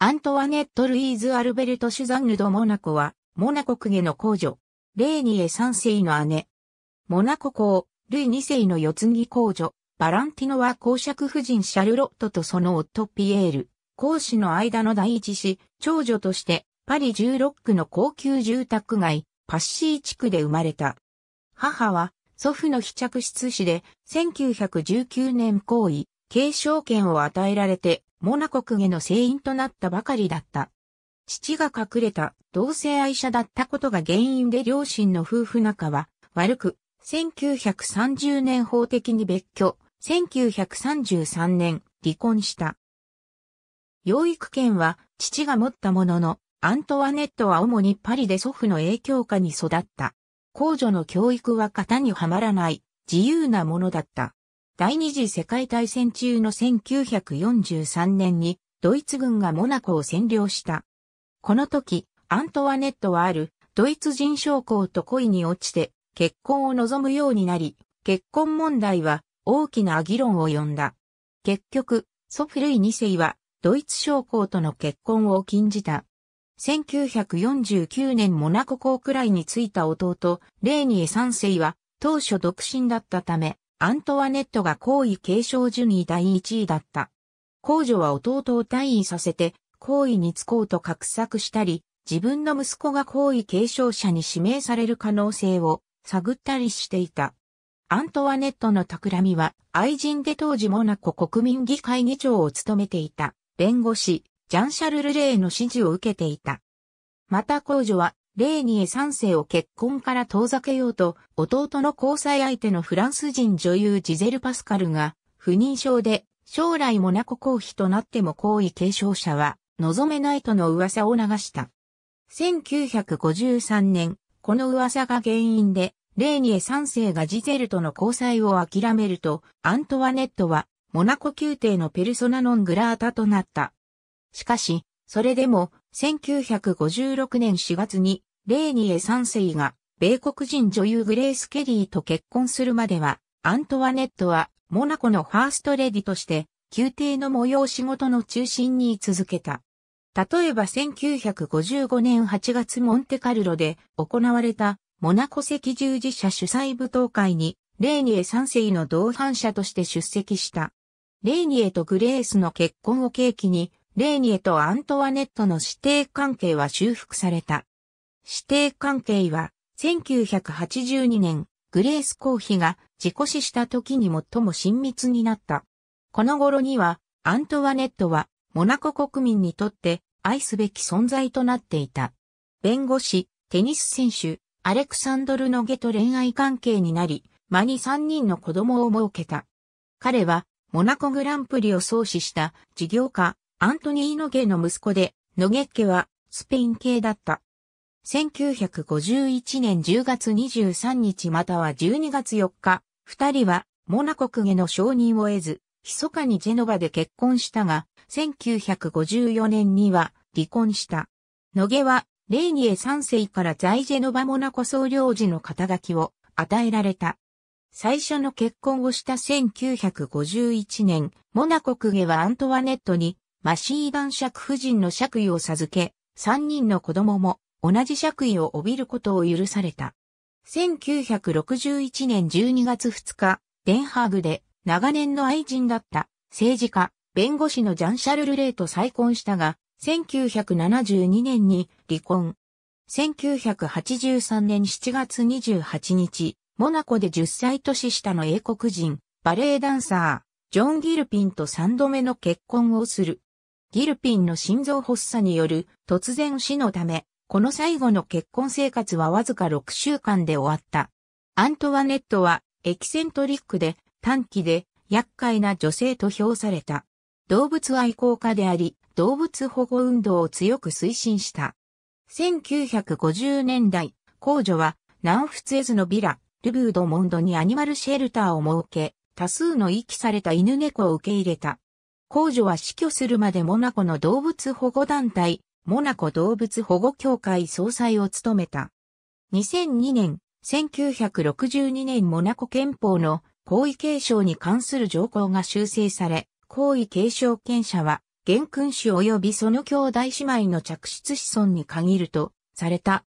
アントワネット・ルイーズ・アルベルト・シュザンヌ・ド・モナコは、モナコ公家の公女、レーニエ3世の姉。モナコ公、ルイ2世の四つ木公女、バランティノは公爵夫人シャルロットとその夫ピエール、公子の間の第一子、長女として、パリ16区の高級住宅街、パッシー地区で生まれた。母は、祖父の非着室死で、1919年行為、継承権を与えられて、モナコ国への聖因となったばかりだった。父が隠れた同性愛者だったことが原因で両親の夫婦仲は悪く、1930年法的に別居、1933年離婚した。養育権は父が持ったものの、アントワネットは主にパリで祖父の影響下に育った。公女の教育は型にはまらない自由なものだった。第二次世界大戦中の1943年にドイツ軍がモナコを占領した。この時、アントワネットはあるドイツ人将校と恋に落ちて結婚を望むようになり、結婚問題は大きな議論を呼んだ。結局、ソフルイ2世はドイツ将校との結婚を禁じた。1949年モナコ公くらいについた弟、レーニエ3世は当初独身だったため、アントワネットが皇位継承順位第1位だった。皇女は弟を退位させて、皇位に就こうと画策したり、自分の息子が皇位継承者に指名される可能性を探ったりしていた。アントワネットの企みは、愛人で当時モナコ国民議会議長を務めていた、弁護士、ジャンシャルルレーの指示を受けていた。また公女は、レーニエ3世を結婚から遠ざけようと、弟の交際相手のフランス人女優ジゼル・パスカルが、不妊症で、将来モナコ公妃となっても皇位継承者は、望めないとの噂を流した。1953年、この噂が原因で、レーニエ3世がジゼルとの交際を諦めると、アントワネットは、モナコ宮廷のペルソナノングラータとなった。しかし、それでも、1956年4月にレーニエ3世が、米国人女優グレース・ケリーと結婚するまでは、アントワネットは、モナコのファーストレディとして、宮廷の模様仕事の中心に居続けた。例えば1955年8月モンテカルロで行われたモナコ赤十字社主催舞踏会にレーニエ3世の同伴者として出席した。レーニエとグレースの結婚を契機にレーニエとアントワネットの指定関係は修復された。指定関係は、1982年、グレース・コーヒが事故死した時に最も親密になった。この頃には、アントワネットは、モナコ国民にとって愛すべき存在となっていた。弁護士、テニス選手、アレクサンドル・ノゲと恋愛関係になり、間に3人の子供を設けた。彼は、モナコグランプリを創始した事業家、アントニー・ノゲの息子で、ノゲ家はスペイン系だった。1951年10月23日または12月4日、二人はモナコク家の承認を得ず、密かにジェノバで結婚したが、1954年には離婚した。野毛は、レイニエ三世から在ジェノバモナコ総領事の肩書きを与えられた。最初の結婚をした1951年、モナコク家はアントワネットに、マシーダン夫人の爵位を授け、3人の子供も同じ爵位を帯びることを許された。1961年12月2日、デンハーグで長年の愛人だった政治家、弁護士のジャン・シャルル・レイと再婚したが、1972年に離婚。1983年7月28日、モナコで10歳年下の英国人、バレエダンサー、ジョン・ギルピンと3度目の結婚をする。ギルピンの心臓発作による突然死のため、この最後の結婚生活はわずか6週間で終わった。アントワネットはエキセントリックで短期で厄介な女性と評された。動物愛好家であり、動物保護運動を強く推進した。1950年代、公女は南仏エズのビラ、ルブードモンドにアニマルシェルターを設け、多数の遺棄された犬猫を受け入れた。公女は死去するまでモナコの動物保護団体、モナコ動物保護協会総裁を務めた。2002年、1962年モナコ憲法の行為継承に関する条項が修正され、行為継承権者は、元君主及びその兄弟姉妹の嫡出子孫に限ると、された。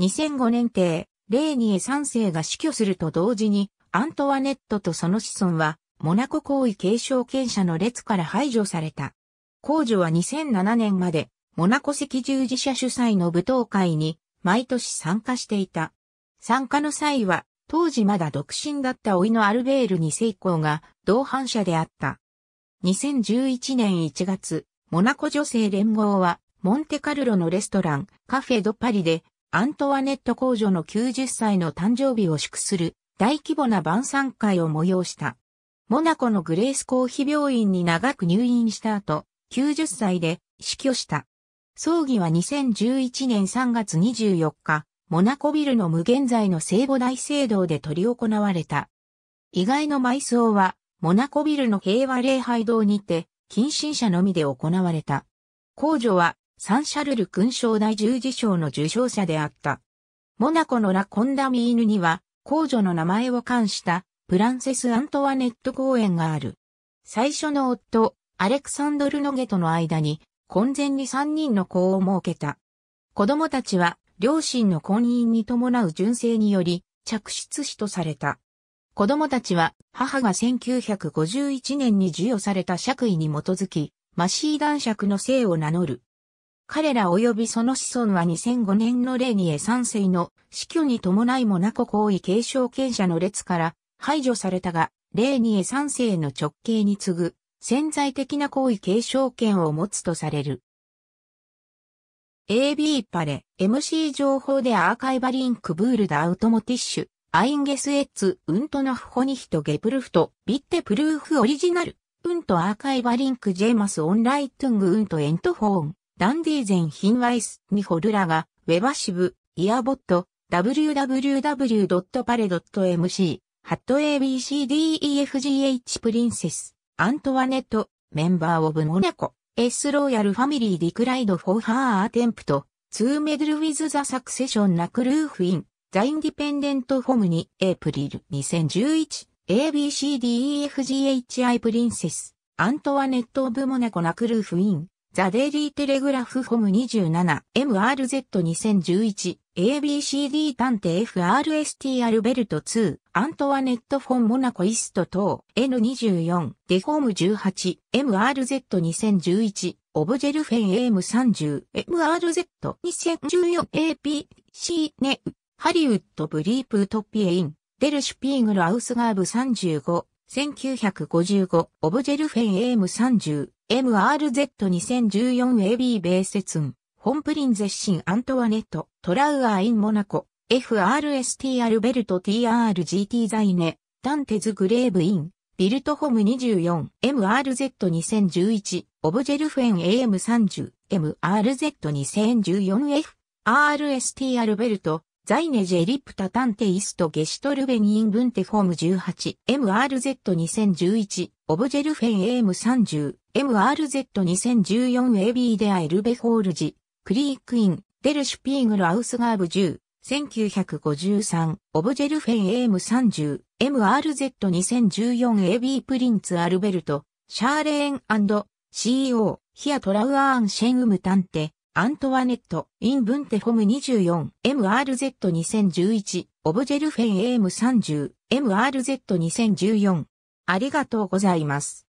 2005年帝、レーニエ3世が死去すると同時に、アントワネットとその子孫は、モナコ行為継承権者の列から排除された。公女は2007年までモナコ赤十字社主催の舞踏会に毎年参加していた。参加の際は、当時まだ独身だった老いのアルベールに成功が同伴者であった。2011年1月、モナコ女性連合は、モンテカルロのレストラン、カフェドパリで、アントワネット公女の90歳の誕生日を祝する大規模な晩餐会を催した。モナコのグレースコーヒ病院に長く入院した後、90歳で死去した。葬儀は2011年3月24日、モナコビルの無限在の聖母大聖堂で執り行われた。意外の埋葬は、モナコビルの平和礼拝堂にて、近親者のみで行われた。皇女は、サンシャルル勲章大十字章の受章者であった。モナコのラ・コンダミーヌには、皇女の名前を冠したプランセス・アントワネット公園がある。最初の夫、アレクサンドル・ノゲとの間に婚前に3人の子を設けた。子供たちは、両親の婚姻に伴う純正により、着出子とされた。子供たちは、母が1951年に授与された爵位に基づき、マシー男爵の姓を名乗る。彼ら及びその子孫は2005年のレーニエ3世の死去に伴いモナコ皇位継承権者の列から排除されたが、レーニエ3世の直系に次ぐ潜在的な行為継承権を持つとされる。AB パレ、MC 情報でアーカイバリンクブールダアウトモティッシュ、アインゲスエッツ、ウントナフホニヒトゲプルフト、ビッテプルーフオリジナル、ウントアーカイバリンクジェマスオンライトゥングウントエントフォーン、ダンディーゼンヒンワイス、ニホルラガ、ウェバシブ、イヤーボット、www.pare.mc、ハット ABCDEFGH プリンセス。アントワネット、メンバーオブモナコ、エスローヤルファミリーディクライドフォーハーアテンプト、ツーメドルウィズザサクセションナクルーフイン、ザインディペンデントフォムに、エイプリル2011、ABCDEFGHI プリンセス、アントワネット・オブ・モナコ・ナクルーフ・イン、ザ・デイリー・テレグラフ・フォム 27MRZ2011 ABCD 探偵 FRST アルベルト2、アントワネット・フォン・モナコ・イスト等、N24、デフォーム18、MRZ2011、オブジェルフェン AM30、MRZ2014、APC ネウ、ハリウッド・ブリープ・ウトピエイン、デルシュピーグル・アウスガーブ35、1955、オブジェルフェン AM30、MRZ2014AB ベーセツン。ホンプリンゼッシン・アントワネット、トラウアーインモナコ、FRST アルベルト TRGT ザイネ、ダンテズグレーブイン、ビルトホム 24MRZ2011、オブジェルフェン AM30、MRZ2014F、RST アルベルト、ザイネジェリプタタンテイストゲシトルベニンブンテフォーム18、MRZ2011、オブジェルフェン AM30、MRZ2014AB デアエルベホールジ、クリークイン、デルシュピーグルアウスガーブ10、1953、オブジェルフェンエーム3 0 MRZ2014AB プリンツアルベルト、シャーレーン &CEO、ヒアトラウアーンシェンウムタンテ、アントワネット、インブンテホム 24MRZ2011、オブジェルフェンエーム3 0 MRZ2014。ありがとうございます。